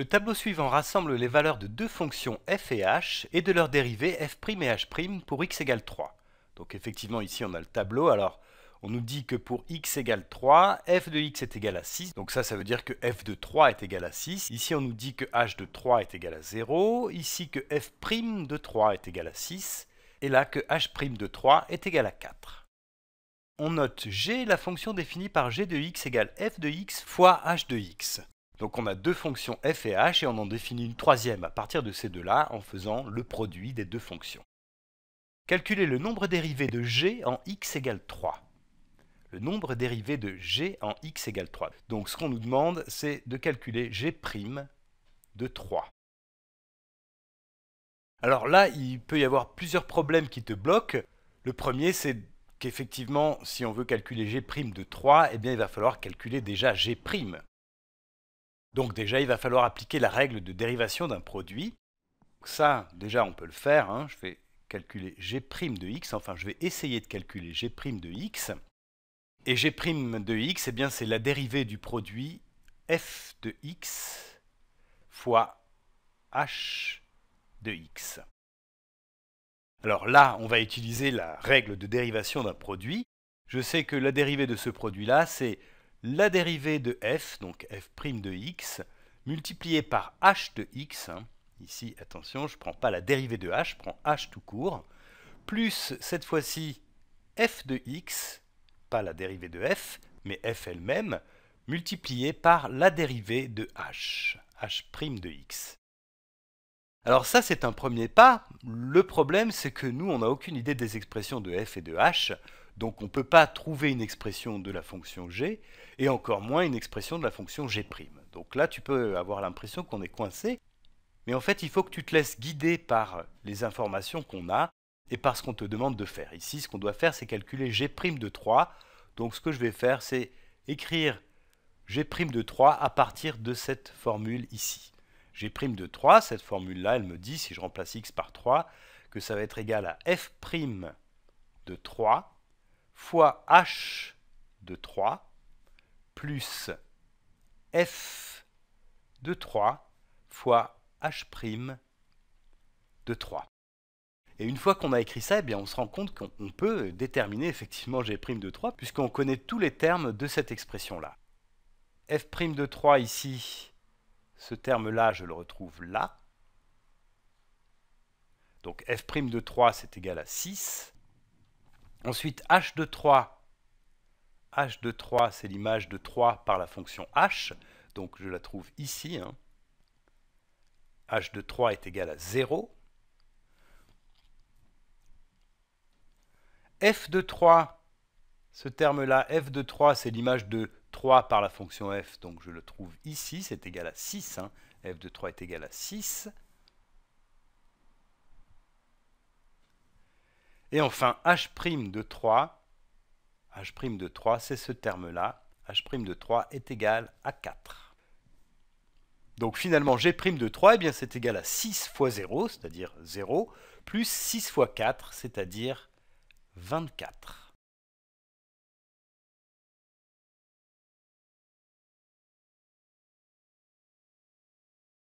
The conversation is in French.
Le tableau suivant rassemble les valeurs de deux fonctions f et h et de leurs dérivées f' et h' pour x égale 3. Donc effectivement ici on a le tableau, alors on nous dit que pour x égale 3, f de x est égal à 6, donc ça ça veut dire que f de 3 est égal à 6, ici on nous dit que h de 3 est égal à 0, ici que f' de 3 est égal à 6, et là que h' de 3 est égal à 4. On note g, la fonction définie par g de x égale f de x fois h de x. Donc on a deux fonctions f et h et on en définit une troisième à partir de ces deux-là en faisant le produit des deux fonctions. Calculer le nombre dérivé de g en x égale 3. Le nombre dérivé de g en x égale 3. Donc ce qu'on nous demande, c'est de calculer g' de 3. Alors là, il peut y avoir plusieurs problèmes qui te bloquent. Le premier, c'est qu'effectivement, si on veut calculer g' de 3, eh il va falloir calculer déjà g'. Donc déjà, il va falloir appliquer la règle de dérivation d'un produit. ça, déjà, on peut le faire. Hein. Je vais calculer g' de x, enfin je vais essayer de calculer g' de x. Et g' de x, eh bien c'est la dérivée du produit f de x fois h de x. Alors là, on va utiliser la règle de dérivation d'un produit. Je sais que la dérivée de ce produit-là, c'est la dérivée de f, donc f' de x, multipliée par h de x, hein. ici attention, je ne prends pas la dérivée de h, je prends h tout court, plus cette fois-ci f de x, pas la dérivée de f, mais f elle-même, multipliée par la dérivée de h, h' de x. Alors ça, c'est un premier pas. Le problème, c'est que nous, on n'a aucune idée des expressions de f et de h, donc on ne peut pas trouver une expression de la fonction g, et encore moins une expression de la fonction g'. Donc là, tu peux avoir l'impression qu'on est coincé, mais en fait, il faut que tu te laisses guider par les informations qu'on a et par ce qu'on te demande de faire. Ici, ce qu'on doit faire, c'est calculer g' de 3. Donc ce que je vais faire, c'est écrire g' de 3 à partir de cette formule ici. G' de 3, cette formule-là, elle me dit, si je remplace x par 3, que ça va être égal à f' de 3 fois h de 3 plus f de 3 fois h' de 3. Et une fois qu'on a écrit ça, eh bien on se rend compte qu'on peut déterminer effectivement g' de 3 puisqu'on connaît tous les termes de cette expression-là. f' de 3 ici, ce terme-là, je le retrouve là. Donc f' de 3, c'est égal à 6. Ensuite, h de 3. h de 3, c'est l'image de 3 par la fonction h. Donc je la trouve ici. Hein. h de 3 est égal à 0. f de 3, ce terme-là, f de 3, c'est l'image de 3 par la fonction f, donc je le trouve ici, c'est égal à 6. Hein. f de 3 est égal à 6. Et enfin, h' de 3, h' de 3, c'est ce terme-là. h' de 3 est égal à 4. Donc finalement, g' de 3, eh c'est égal à 6 fois 0, c'est-à-dire 0, plus 6 fois 4, c'est-à-dire 24.